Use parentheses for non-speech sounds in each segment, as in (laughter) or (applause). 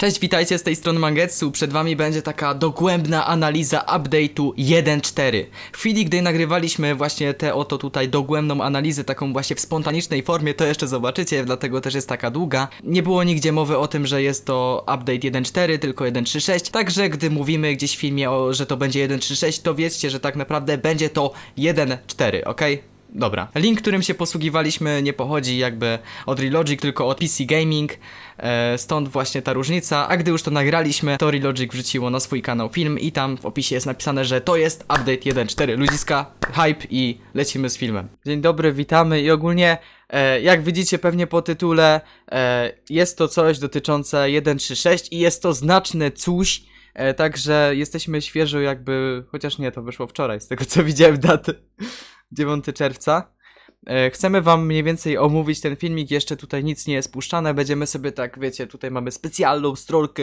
Cześć, witajcie z tej strony Mangetsu. Przed wami będzie taka dogłębna analiza update'u 1.4. W chwili, gdy nagrywaliśmy właśnie tę oto tutaj dogłębną analizę, taką właśnie w spontanicznej formie, to jeszcze zobaczycie, dlatego też jest taka długa. Nie było nigdzie mowy o tym, że jest to update 1.4, tylko 1.3.6. Także gdy mówimy gdzieś w filmie, o, że to będzie 1.3.6, to wiedzcie, że tak naprawdę będzie to 1.4, ok? Dobra. Link, którym się posługiwaliśmy, nie pochodzi jakby od Relogic, tylko od PC Gaming. E, stąd właśnie ta różnica. A gdy już to nagraliśmy, to Relogic wrzuciło na swój kanał film i tam w opisie jest napisane, że to jest update 1.4. Ludziska, hype i lecimy z filmem. Dzień dobry, witamy i ogólnie e, jak widzicie pewnie po tytule, e, jest to coś dotyczące 1.3.6 i jest to znaczne coś, także jesteśmy świeżo jakby, chociaż nie, to wyszło wczoraj z tego co widziałem daty. 9 czerwca. E, chcemy wam mniej więcej omówić ten filmik, jeszcze tutaj nic nie jest puszczane, będziemy sobie tak, wiecie, tutaj mamy specjalną stronkę,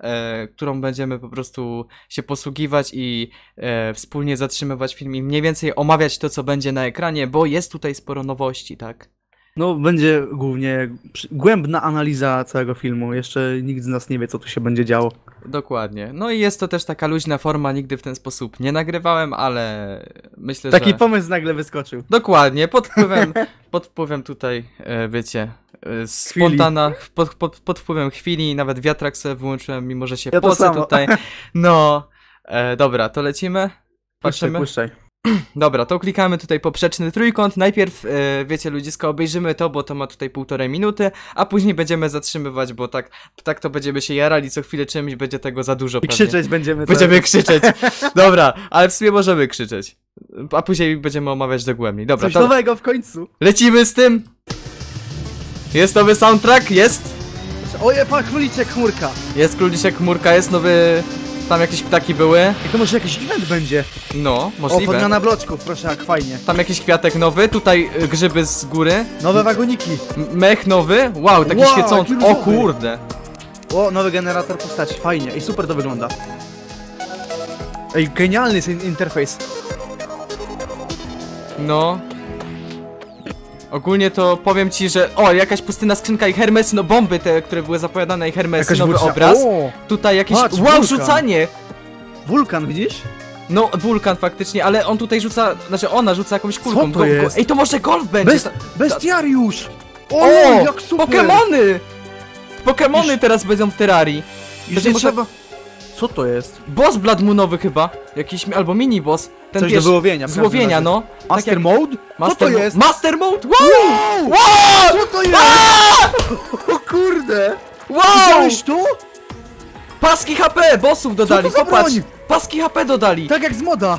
e, którą będziemy po prostu się posługiwać i e, wspólnie zatrzymywać film i mniej więcej omawiać to, co będzie na ekranie, bo jest tutaj sporo nowości, tak? No, będzie głównie głębna analiza całego filmu. Jeszcze nikt z nas nie wie, co tu się będzie działo. Dokładnie. No i jest to też taka luźna forma, nigdy w ten sposób nie nagrywałem, ale myślę, Taki że... Taki pomysł nagle wyskoczył. Dokładnie, pod wpływem, (laughs) pod wpływem tutaj, e, wiecie, e, spontana, pod, pod, pod wpływem chwili, nawet wiatrak sobie wyłączyłem, mimo że się ja pocę tutaj. No, e, dobra, to lecimy? Patrzymy. Puszczaj, puszczaj. (clears throat) Dobra, to klikamy tutaj poprzeczny trójkąt. Najpierw, yy, wiecie, ludzisko obejrzymy to, bo to ma tutaj półtorej minuty, a później będziemy zatrzymywać, bo tak, tak to będziemy się jarali co chwilę czymś, będzie tego za dużo. I pewnie. krzyczeć będziemy. Tak. Będziemy (laughs) krzyczeć. Dobra, ale w sumie możemy krzyczeć. A później będziemy omawiać dogłębniej. Dobra, Coś to... nowego w końcu. Lecimy z tym. Jest nowy soundtrack, jest. Oje, pan króliczek chmurka. Jest króliczek chmurka, jest nowy tam jakieś ptaki były. I to może jakiś event będzie. No, możliwe. O, podmiana bloczków, proszę, jak fajnie. Tam jakiś kwiatek nowy, tutaj y, grzyby z góry. Nowe wagoniki. mech nowy. Wow, taki wow, świecący. O kurde. O, nowy generator postaci, fajnie. I super to wygląda. Ej, genialny jest interfejs. No, Ogólnie to powiem ci, że o, jakaś pustyna skrzynka i Hermes, no bomby te, które były zapowiadane i Hermes, jakaś nowy bursa. obraz. O! Tutaj jakieś, Patrz, wow, wulkan. rzucanie! Wulkan, widzisz? No, wulkan faktycznie, ale on tutaj rzuca, znaczy ona rzuca jakąś kulką. Co to jest? Ej, to może golf będzie! Best, bestiariusz! O, o, jak super! Pokemony! Pokemony teraz będą w Terrarii. Już nie trzeba... Co to jest? Boss Bladmunowy chyba. Jakiś, albo mini boss. Ten Coś wiesz, do wyłowienia. Złowienia, no. Tak Master tak jak... Mode? Master Co to jest? Master Mode! Wow! wow! wow! Co to jest? (laughs) O kurde! Wow! Widziałeś to? Paski HP! Bossów dodali, Co to Broń? Paski HP dodali! Tak jak z moda!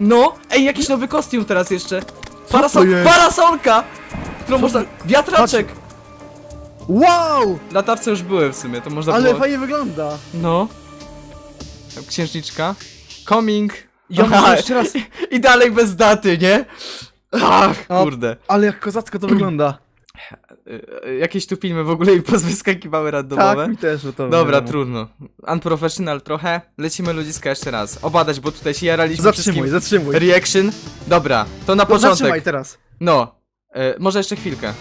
No! Ej, jakiś nowy kostium teraz jeszcze! Parasol parasolka! Którą Co można... Wiatraczek! Patrz. Wow! Latawce już były w sumie, to można Ale było... fajnie wygląda! No! księżniczka. Coming! Ja jeszcze raz... (laughs) I dalej bez daty, nie? Ach, kurde. ale jak kozacko to wygląda. (clears throat) Jakieś tu filmy w ogóle i pozwyskakiwały randomowe. Tak, mi też o to Dobra, wiem. trudno. Unprofessional trochę. Lecimy ludziska jeszcze raz. Obadać, bo tutaj się jaraliśmy Zatrzymuj, wszystkim. zatrzymuj. Reaction. Dobra, to na no, początek. Zatrzymaj teraz. No, e, może jeszcze chwilkę.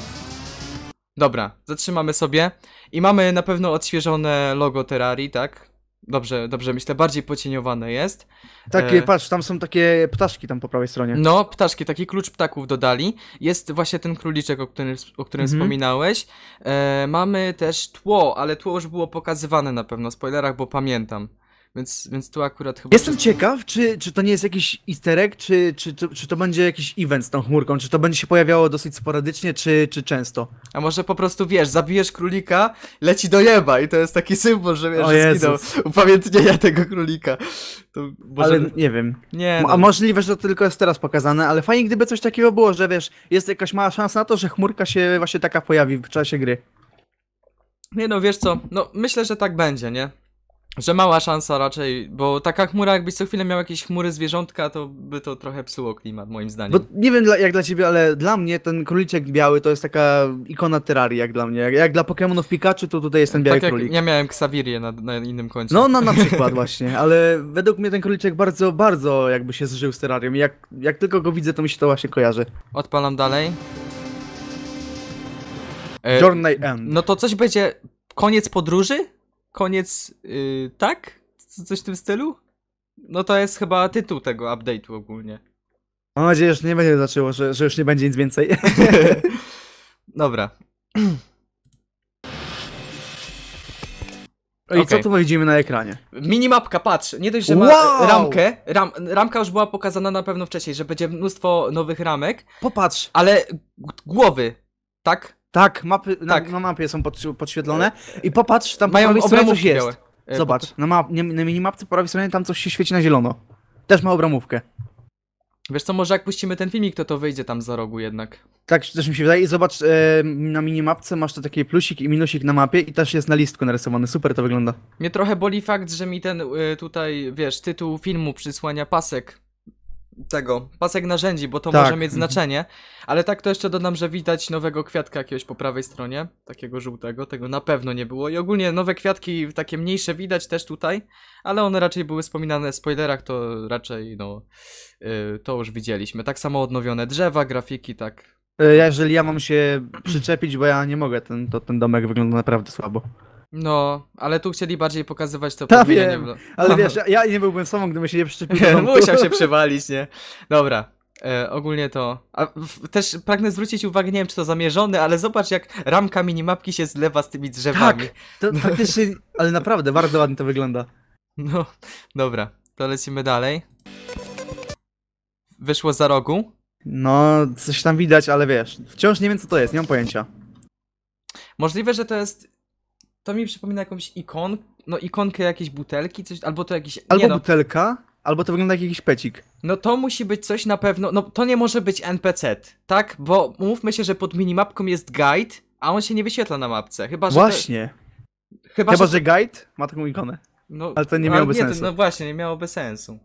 Dobra, zatrzymamy sobie. I mamy na pewno odświeżone logo Terrari, tak? Dobrze, dobrze myślę, bardziej pocieniowane jest. Takie, e... patrz, tam są takie ptaszki tam po prawej stronie. No, ptaszki, taki klucz ptaków dodali. Jest właśnie ten króliczek, o którym, o którym mhm. wspominałeś. E, mamy też tło, ale tło już było pokazywane na pewno w spoilerach, bo pamiętam. Więc, więc tu akurat chyba... Jestem ciekaw, czy, czy to nie jest jakiś easter egg, czy, czy, czy, czy to będzie jakiś event z tą chmurką, czy to będzie się pojawiało dosyć sporadycznie, czy, czy często. A może po prostu, wiesz, zabijesz królika, leci do nieba i to jest taki symbol, że wiesz, że upamiętnienia tego królika. Może... Ale nie wiem. Nie, no. A możliwe, że to tylko jest teraz pokazane, ale fajnie gdyby coś takiego było, że wiesz, jest jakaś mała szansa na to, że chmurka się właśnie taka pojawi w czasie gry. Nie no, wiesz co, no myślę, że tak będzie, nie? że mała szansa raczej, bo taka chmura, jakbyś co chwilę miał jakieś chmury zwierzątka, to by to trochę psuło klimat, moim zdaniem. Bo nie wiem jak dla ciebie, ale dla mnie ten króliczek biały to jest taka ikona terrarii, jak dla mnie. Jak, jak dla Pokémonów Pikachu, to tutaj jest ten tak biały tak królik. ja miałem Xavirię na, na, innym końcu. No, no, na (laughs) przykład właśnie, ale według mnie ten króliczek bardzo, bardzo jakby się zżył z terrarium. Jak, jak tylko go widzę, to mi się to właśnie kojarzy. Odpalam dalej. E, Journey End. No to coś będzie koniec podróży? koniec, yy, tak? Coś w tym stylu? No to jest chyba tytuł tego update'u ogólnie. Mam nadzieję, że nie będzie zaczęło, że, że już nie będzie nic więcej. (laughs) (laughs) Dobra. No I okay. co tu widzimy na ekranie? Minimapka, patrz, nie dość, że ma wow! ramkę, ram, ramka już była pokazana na pewno wcześniej, że będzie mnóstwo nowych ramek. Popatrz. Ale głowy, tak? Tak, mapy, tak. Na, na, mapie są pod, podświetlone. I popatrz, tam mają po no, prawej coś jest. Białe. Zobacz, na, ma, nie, na minimapce po prawej stronie tam coś się świeci na zielono. Też ma obramówkę. Wiesz co, może jak puścimy ten filmik, to to wyjdzie tam za rogu jednak. Tak, też mi się wydaje. I zobacz, e, na minimapce masz to taki plusik i minusik na mapie i też jest na listku narysowany. Super to wygląda. Mnie trochę boli fakt, że mi ten y, tutaj, wiesz, tytuł filmu przysłania pasek tego, pasek narzędzi, bo to tak. może mieć mhm. znaczenie. Ale tak to jeszcze dodam, że widać nowego kwiatka jakiegoś po prawej stronie, takiego żółtego, tego na pewno nie było. I ogólnie nowe kwiatki, takie mniejsze widać też tutaj, ale one raczej były wspominane w spoilerach, to raczej no, yy, to już widzieliśmy. Tak samo odnowione drzewa, grafiki, tak. E, jeżeli ja mam się przyczepić, bo ja nie mogę, ten, to ten domek wygląda naprawdę słabo. No, ale tu chcieli bardziej pokazywać to (laughs) Ta wiem, ale no. wiesz, ja, nie byłbym sobą, gdybym się nie przyczepił (laughs) Musiał się (laughs) przewalić, nie? Dobra, e, ogólnie to... A, w, też pragnę zwrócić uwagę, nie wiem czy to zamierzone, ale zobacz jak ramka minimapki się zlewa z tymi drzewami. Tak, to no. faktycznie, ale naprawdę bardzo ładnie to wygląda. No, dobra, to lecimy dalej. Wyszło za rogu. No, coś tam widać, ale wiesz, wciąż nie wiem co to jest, nie mam pojęcia. Możliwe, że to jest to mi przypomina jakąś ikon, no ikonkę jakiejś butelki, coś, albo to jakiś... Albo no. butelka, albo to wygląda jak jakiś pecik. No to musi być coś na pewno, no to nie może być NPC, tak? Bo mówmy się, że pod minimapką jest guide, a on się nie wyświetla na mapce, chyba że... Właśnie. To... Chyba, chyba że... że... guide ma taką ikonę. No, ale to nie miałoby nie, sensu. To, no właśnie, nie miałoby sensu.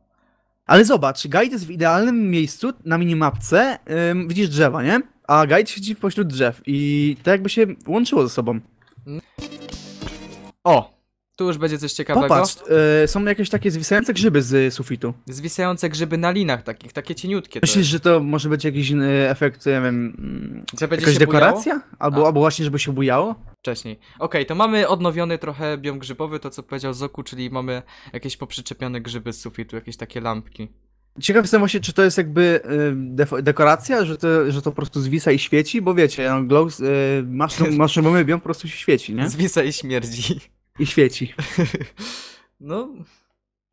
Ale zobacz, guide jest w idealnym miejscu na minimapce, yy, widzisz drzewa, nie? A guide siedzi pośród drzew i to jakby się łączyło ze sobą. Mm. O! Tu już będzie coś ciekawego. Popatrz, yy, są jakieś takie zwisające grzyby z sufitu. Zwisające grzyby na linach takich, takie cieniutkie. Myślisz, to że to może być jakiś e, efekt, nie wiem, jakaś dekoracja? Albo, albo właśnie, żeby się bujało? Wcześniej. Okej, okay, to mamy odnowiony trochę biom grzybowy, to co powiedział Zoku, czyli mamy jakieś poprzyczepione grzyby z sufitu, jakieś takie lampki. Ciekaw jestem właśnie, czy to jest jakby y, dekoracja, że to, że to po prostu zwisa i świeci, bo wiecie, no, glow, y, mushroom, po prostu się świeci, nie? Zwisa i śmierdzi. I świeci. (laughs) no,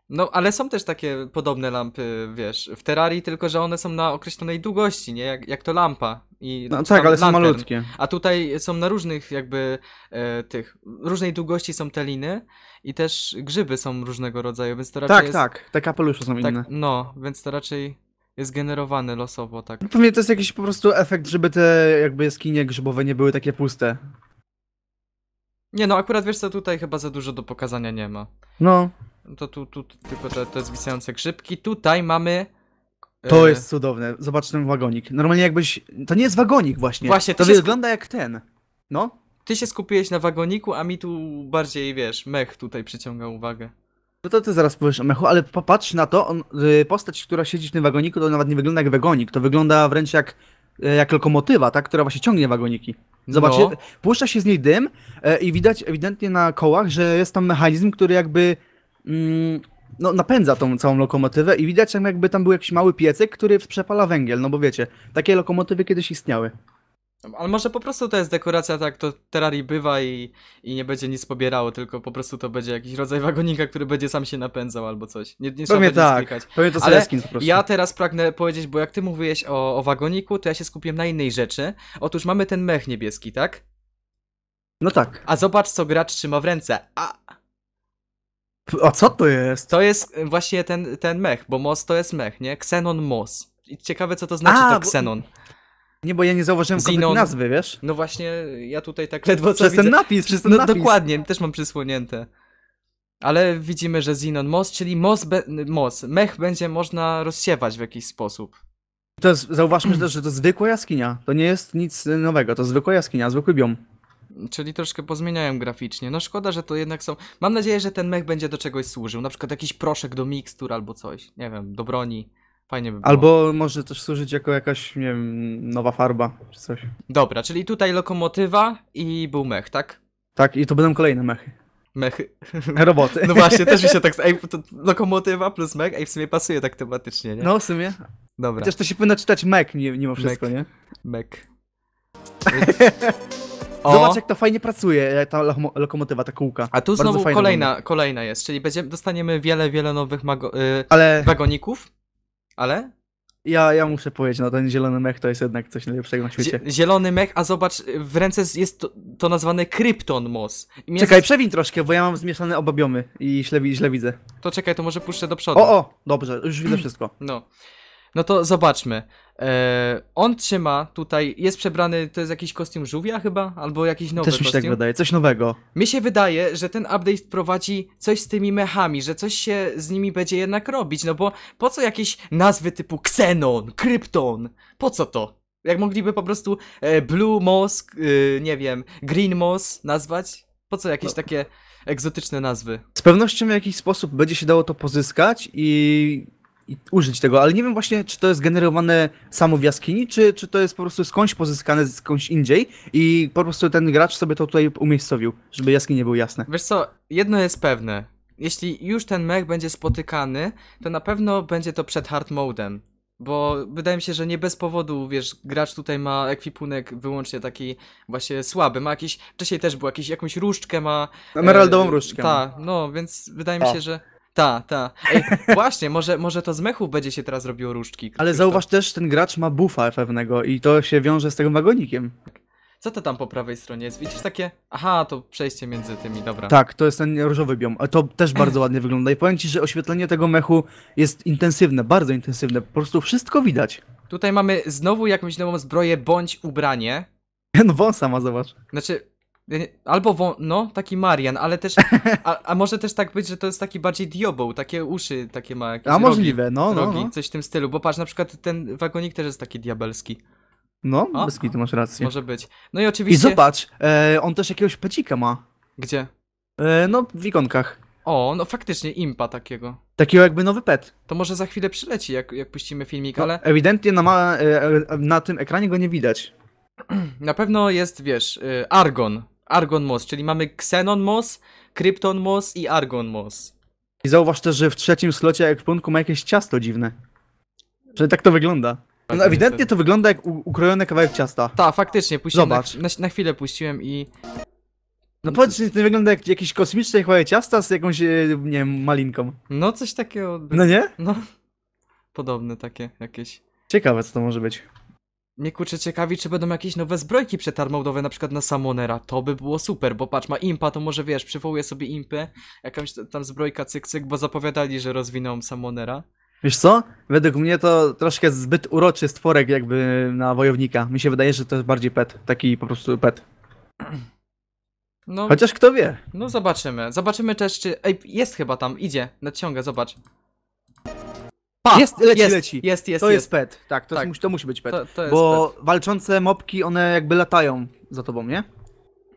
no, ale są też takie podobne lampy, wiesz, w Terrarii, tylko że one są na określonej długości, nie? Jak, jak to lampa. I, no tak, ale lantern. są malutkie. A tutaj są na różnych jakby e, tych, różnej długości są te liny i też grzyby są różnego rodzaju, więc to raczej Tak, jest, tak, te kapelusze są tak, inne. No, więc to raczej jest generowany losowo, tak. Pewnie to jest jakiś po prostu efekt, żeby te jakby jaskinie grzybowe nie były takie puste. Nie no, akurat wiesz co, tutaj chyba za dużo do pokazania nie ma. No. To tu, tu, tylko te, te zwisające grzybki. Tutaj mamy... To e, jest cudowne. Zobacz ten wagonik. Normalnie jakbyś... To nie jest wagonik właśnie. Właśnie. To wygląda jak ten. No. Ty się skupiłeś na wagoniku, a mi tu bardziej, wiesz, mech tutaj przyciąga uwagę. No to ty zaraz powiesz o mechu, ale popatrz na to, on, y, postać, która siedzi w tym wagoniku, to nawet nie wygląda jak wagonik, to wygląda wręcz jak, y, jak lokomotywa, tak, która właśnie ciągnie wagoniki. Zobaczcie, no. puszcza się z niej dym e, i widać ewidentnie na kołach, że jest tam mechanizm, który jakby Mm, no, napędza tą całą lokomotywę i widać jakby tam był jakiś mały piecyk, który przepala węgiel, no bo wiecie, takie lokomotywy kiedyś istniały. Ale może po prostu to jest dekoracja, tak to Terrari bywa i, i nie będzie nic pobierało, tylko po prostu to będzie jakiś rodzaj wagonika, który będzie sam się napędzał albo coś. Nie, nie trzeba tak. Pewnie to Ale po prostu. ja teraz pragnę powiedzieć, bo jak ty mówiłeś o, o wagoniku, to ja się skupiłem na innej rzeczy. Otóż mamy ten mech niebieski, tak? No tak. A zobacz, co gracz trzyma w ręce. A... A co to jest? To jest e, właśnie ten, ten mech, bo MOS to jest mech, nie? Xenon MOS. I ciekawe, co to znaczy A, to bo... Nie, bo ja nie zauważyłem Zinon... nazwy, wiesz? No właśnie, ja tutaj tak ledwo co Przez widzę. ten napis, przez ten no, napis. Dokładnie, też mam przysłonięte. Ale widzimy, że Zinon MOS, czyli MOS, be... MOS, mech będzie można rozsiewać w jakiś sposób. To jest, zauważmy też, że to zwykła jaskinia. To nie jest nic nowego, to zwykła jaskinia, zwykły biom czyli troszkę pozmieniają graficznie. No szkoda, że to jednak są... Mam nadzieję, że ten mech będzie do czegoś służył, na przykład jakiś proszek do mikstur albo coś, nie wiem, do broni. Fajnie by było. Albo może też służyć jako jakaś, nie wiem, nowa farba czy coś. Dobra, czyli tutaj lokomotywa i był mech, tak? Tak, i to będą kolejne mechy. Mechy. (laughs) Roboty. No właśnie, też mi się tak. Ej, lokomotywa plus mech, ej, w sumie pasuje tak tematycznie, nie? No, w sumie. Dobra. Chociaż to się powinno czytać mech mimo wszystko, mech. nie? Mech. (laughs) O. Zobacz, jak to fajnie pracuje, jak e, ta lo lokomotywa, ta kółka. A tu znowu kolejna, kolejna jest, czyli będziemy, dostaniemy wiele, wiele nowych y Ale... wagoników. Ale? Ja, ja muszę powiedzieć, no ten zielony mech to jest jednak coś najlepszego na świecie. Zielony mech, a zobacz, w ręce jest to, to nazwane Krypton Moss. Mięso... Czekaj, przewin troszkę, bo ja mam zmieszane biomy i źle, źle widzę. To czekaj, to może puszczę do przodu. O, o, dobrze, już widzę wszystko. No. No to zobaczmy. E, on trzyma tutaj, jest przebrany, to jest jakiś kostium żółwia chyba? Albo jakiś nowy Też mi się tak wydaje, coś nowego. Mi się wydaje, że ten update wprowadzi coś z tymi mechami, że coś się z nimi będzie jednak robić, no bo po co jakieś nazwy typu Xenon, Krypton? Po co to? Jak mogliby po prostu e, Blue Moss, e, y, nie wiem, Green Moss nazwać? Po co jakieś no. takie egzotyczne nazwy? Z pewnością w jakiś sposób będzie się dało to pozyskać i i użyć tego, ale nie wiem właśnie, czy to jest generowane samo w jaskini, czy, czy to jest po prostu skądś pozyskane, skądś indziej i po prostu ten gracz sobie to tutaj umiejscowił, żeby jaskini były jasne. Wiesz co, jedno jest pewne. Jeśli już ten mech będzie spotykany, to na pewno będzie to przed hard modem. Bo wydaje mi się, że nie bez powodu, wiesz, gracz tutaj ma ekwipunek wyłącznie taki właśnie słaby, ma jakiś, wcześniej też był jakiś, jakąś różdżkę ma. Emeraldową e, różdżkę. Tak, no, więc wydaje mi się, że... Ta, ta. Ej, (laughs) właśnie, może, może to z mechu będzie się teraz robiło różdżki. Ale zauważ też, ten gracz ma bufa pewnego i to się wiąże z tego wagonikiem. Co to tam po prawej stronie jest? Widzisz takie... Aha, to przejście między tymi, dobra. Tak, to jest ten różowy biom, to też (clears throat) bardzo ładnie wygląda. I powiem ci, że oświetlenie tego mechu jest intensywne, bardzo intensywne. Po prostu wszystko widać. Tutaj mamy znowu jakąś nową zbroję bądź ubranie. (laughs) No wąsa ma, zobacz. Znaczy, Albo wą... no, taki Marian, ale też. (laughs) A, a, może też tak być, że to jest taki bardziej dioboł, takie uszy takie ma jakieś. A rogi, możliwe, no, no rogi, no, no. coś w tym stylu, bo patrz, na przykład ten wagonik też jest taki diabelski. No, o, ty masz rację. Może być. No i oczywiście. I zobacz, e, on też jakiegoś pecika ma. Gdzie? E, no, w ikonkach. O, no faktycznie impa takiego. Takiego jakby nowy pet. To może za chwilę przyleci, jak, jak puścimy filmik, no, ale. Ewidentnie na, ma, e, e, na tym ekranie go nie widać. (clears throat) Na pewno jest, wiesz, y, Argon. Argon Moss, czyli mamy Xenon Moss, Krypton Moss i Argon Moss. I zauważ też, że w trzecim slocie ekspunku ma jakieś ciasto dziwne. Że tak to wygląda. No tak, ewidentnie tak. to wygląda jak ukrojony kawałek ciasta. Tak, faktycznie, puściłem Zobacz. Na, na, na, chwilę puściłem i... No powiedz, to wygląda jak jakiś kosmiczny kawałek ciasta z jakąś, e, nie wiem, malinką. No coś takiego... No nie? No, podobne takie jakieś. Ciekawe co to może być mnie kurczę ciekawi, czy będą jakieś nowe zbrojki przetarmodowe, na przykład na Samonera. To by było super, bo patrz, ma impa, to może wiesz, przywołuje sobie impę, jakąś tam zbrojka cyk, cyk bo zapowiadali, że rozwiną Samonera. Wiesz co? Według mnie to troszkę zbyt uroczy stworek jakby na wojownika. Mi się wydaje, że to jest bardziej pet, taki po prostu pet. No, Chociaż kto wie. No zobaczymy. Zobaczymy też, czy... Ej, jest chyba tam, idzie, nadciąga, zobacz. Pa! Jest, leci, jest, leci. Jest, jest, to jest, jest pet. Tak, to, tak. Jest, to musi być pet. To, to bo pet. walczące mopki, one jakby latają za tobą, nie?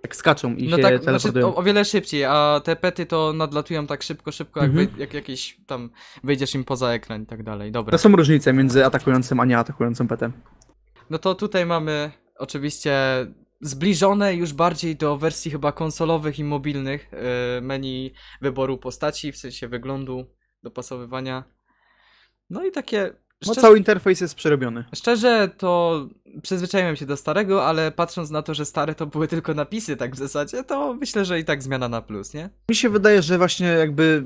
Tak skaczą i no się tak, znaczy, o, o, wiele szybciej, a te pety to nadlatują tak szybko, szybko, mhm. jak, jakiś jakieś tam wyjdziesz im poza ekran i tak dalej. Dobra. To są różnice między atakującym a nie atakującym petem. No to tutaj mamy oczywiście zbliżone już bardziej do wersji chyba konsolowych i mobilnych y, menu wyboru postaci, w sensie wyglądu, dopasowywania no i takie. No, szczerze, no cały interfejs jest przerobiony. Szczerze to przyzwyczaiłem się do starego, ale patrząc na to, że stare to były tylko napisy tak w zasadzie, to myślę, że i tak zmiana na plus, nie? Mi się wydaje, że właśnie jakby